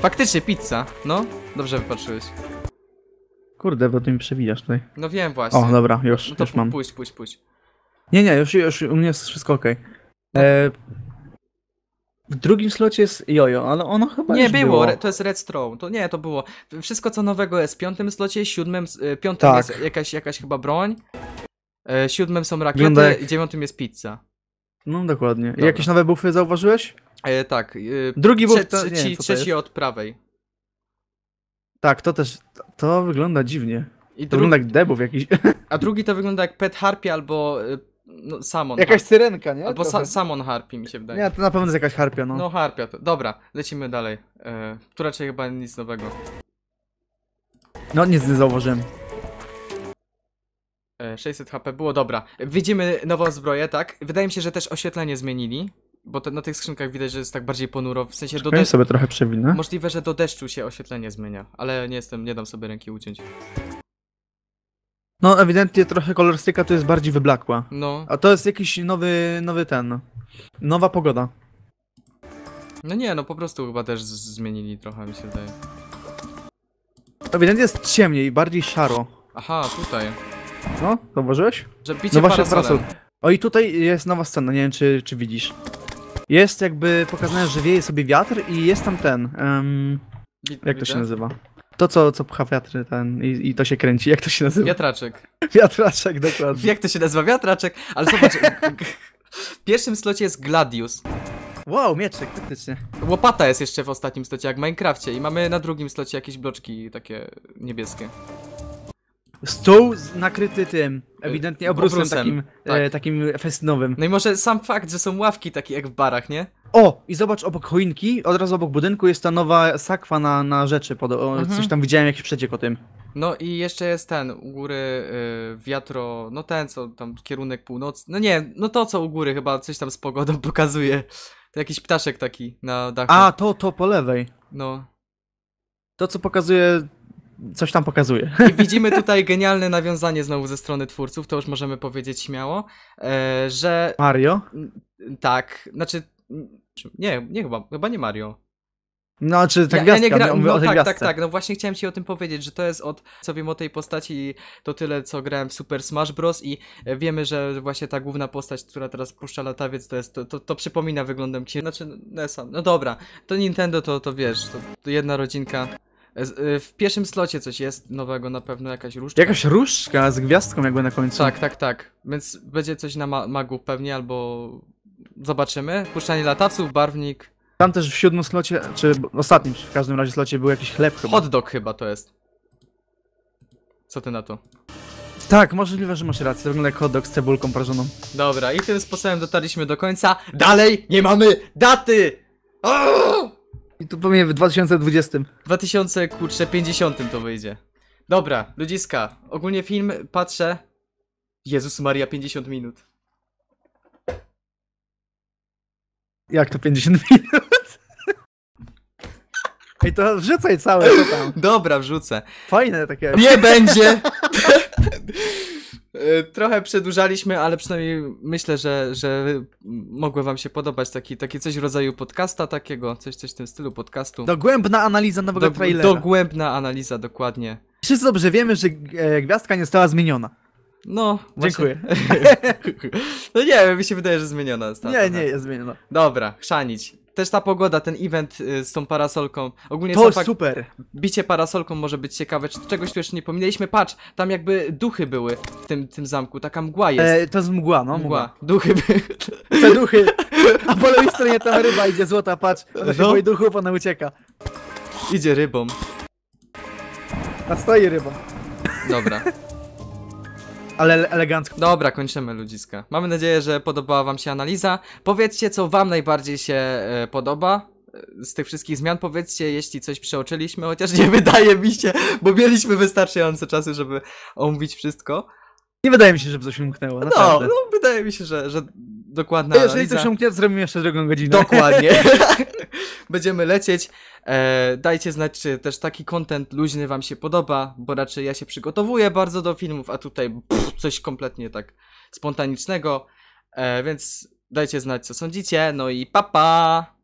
Faktycznie pizza, no. Dobrze wypatrzyłeś. Kurde, bo ty mi przewijasz tutaj. No wiem właśnie. O, dobra, już, no to już mam. Pójść, pójść, pójść. Nie, nie, już, już u mnie jest wszystko ok. No. Eee, w drugim slocie jest Jojo, ale ono chyba nie było. Nie, to jest Red To nie, to było. Wszystko co nowego jest w piątym slocie, siódmym, e, piątym tak. jest jakaś, jakaś chyba broń, e, siódmym są rakiety, jak... dziewiątym jest pizza. No dokładnie. Dobra. Jakieś nowe buffy zauważyłeś? E, tak. E, Drugi buff, trze to, nie, trzeci od prawej. Tak, to też, to wygląda dziwnie. I to wygląda jak debów jakiś. A drugi to wygląda jak Pet Harpy albo e, no, Samon. Jakaś harp. syrenka, nie? Albo sa Samon Harpi mi się wydaje. Nie, to na pewno jest jakaś harpia, no. No harpia. To. Dobra, lecimy dalej. E, tu raczej chyba nic nowego. No nic nie zauważyłem. 600 e, HP było, dobra. Widzimy nową zbroję, tak? Wydaje mi się, że też oświetlenie zmienili. Bo te, na tych skrzynkach widać, że jest tak bardziej ponuro. W sensie do deszczu. sobie trochę przewinę. Możliwe, że do deszczu się oświetlenie zmienia, ale nie jestem, nie dam sobie ręki uciąć. No ewidentnie trochę kolorystyka to jest bardziej wyblakła. No. A to jest jakiś nowy, nowy ten. Nowa pogoda. No nie, no po prostu chyba też zmienili trochę, mi się wydaje. Ewidentnie jest ciemniej, bardziej szaro. Aha, tutaj. No, zauważyłeś? Że no bicie No właśnie parasolem. O i tutaj jest nowa scena, nie wiem czy, czy widzisz. Jest jakby pokazane, że wieje sobie wiatr i jest tam ten. jak to się nazywa? To, co, co pcha wiatry ten i, i to się kręci. Jak to się nazywa? Wiatraczek. (laughs) Wiatraczek, dokładnie. Jak to się nazywa? Wiatraczek. Ale zobacz, (laughs) w pierwszym slocie jest Gladius. Wow, mieczek, faktycznie. Łopata jest jeszcze w ostatnim slocie, jak w Minecrafcie. I mamy na drugim slocie jakieś bloczki takie niebieskie. Stół nakryty tym, ewidentnie y, obrusem, takim, e, tak. e, takim festynowym. No i może sam fakt, że są ławki takie jak w barach, nie? O, i zobacz obok choinki, od razu obok budynku jest ta nowa sakwa na, na rzeczy. Pod, o, mhm. Coś tam widziałem, jakiś przeciek o tym. No i jeszcze jest ten u góry y, wiatro, no ten co tam kierunek północny. No nie, no to co u góry chyba coś tam z pogodą (laughs) pokazuje. To jakiś ptaszek taki na dachu. A, to, to po lewej. No. To co pokazuje coś tam pokazuje. I widzimy tutaj genialne nawiązanie znowu ze strony twórców, to już możemy powiedzieć śmiało, e, że... Mario? Tak, znaczy... Nie, nie chyba, chyba nie Mario. No, czy tak ja, ja nie gra... no, no tak, tak, tak, no właśnie chciałem ci o tym powiedzieć, że to jest od, co wiem o tej postaci, to tyle, co grałem w Super Smash Bros. i e, wiemy, że właśnie ta główna postać, która teraz puszcza latawiec, to jest, to, to, to przypomina wyglądem ci. znaczy Nessa, no, no, no dobra, to Nintendo to, to wiesz, to, to jedna rodzinka. Y, w pierwszym slocie coś jest nowego, na pewno jakaś różdżka. Jakaś różdżka z gwiazdką jakby na końcu. Tak, tak, tak. Więc będzie coś na ma magów pewnie, albo zobaczymy. Puszczanie latawców, barwnik. Tam też w siódmym slocie, czy ostatnim w każdym razie slocie był jakiś chleb chyba. Hot dog chyba to jest. Co ty na to? Tak, możliwe, że masz rację. Wygląda jak hot dog z cebulką prażoną. Dobra, i tym sposobem dotarliśmy do końca. Dalej nie mamy daty! Aaaa! I tu pewnie w 2020. 2000, kurczę, 50 to wyjdzie. Dobra, ludziska, ogólnie film patrzę. Jezus Maria, 50 minut. Jak to 50 minut? (laughs) Ej, to wrzucaj całe, to tam. Dobra, wrzucę. Fajne takie. Nie będzie! (laughs) Y, trochę przedłużaliśmy, ale przynajmniej myślę, że, że mogły wam się podobać taki, taki coś w rodzaju podcasta takiego, coś, coś w tym stylu podcastu. Dogłębna analiza nowego Do, trailera. Dogłębna analiza, dokładnie. Wszyscy dobrze wiemy, że e, gwiazdka nie została zmieniona. No, dziękuję. (laughs) no nie, mi się wydaje, że zmieniona została. nie, nie jest zmieniona. Dobra, chrzanić też ta pogoda, ten event y, z tą parasolką. Ogólnie to jest super. Bicie parasolką może być ciekawe, czy czegoś tu jeszcze nie pominęliśmy. Patrz, tam jakby duchy były w tym, tym zamku, taka mgła e, jest. E, to jest mgła, no. Mgła. mgła. Duchy były. (laughs) Te duchy. A po lewej stronie tam ryba idzie złota, patrz. No. Boi duchów, ona ucieka. Idzie rybą. A stoi ryba. Dobra ale elegancko. Dobra, kończymy ludziska. Mamy nadzieję, że podobała wam się analiza. Powiedzcie, co wam najbardziej się e, podoba e, z tych wszystkich zmian. Powiedzcie, jeśli coś przeoczyliśmy, chociaż nie (laughs) wydaje mi się, bo mieliśmy wystarczająco czasu, żeby omówić wszystko. Nie wydaje mi się, żeby coś umknęło. No, no, wydaje mi się, że, że Dokładnie. Jeżeli coś umknie, zrobimy jeszcze drugą godzinę. Dokładnie. (laughs) (laughs) Będziemy lecieć. E, dajcie znać, czy też taki content luźny wam się podoba, bo raczej ja się przygotowuję bardzo do filmów, a tutaj pff, coś kompletnie tak spontanicznego. E, więc dajcie znać, co sądzicie. No i papa! Pa!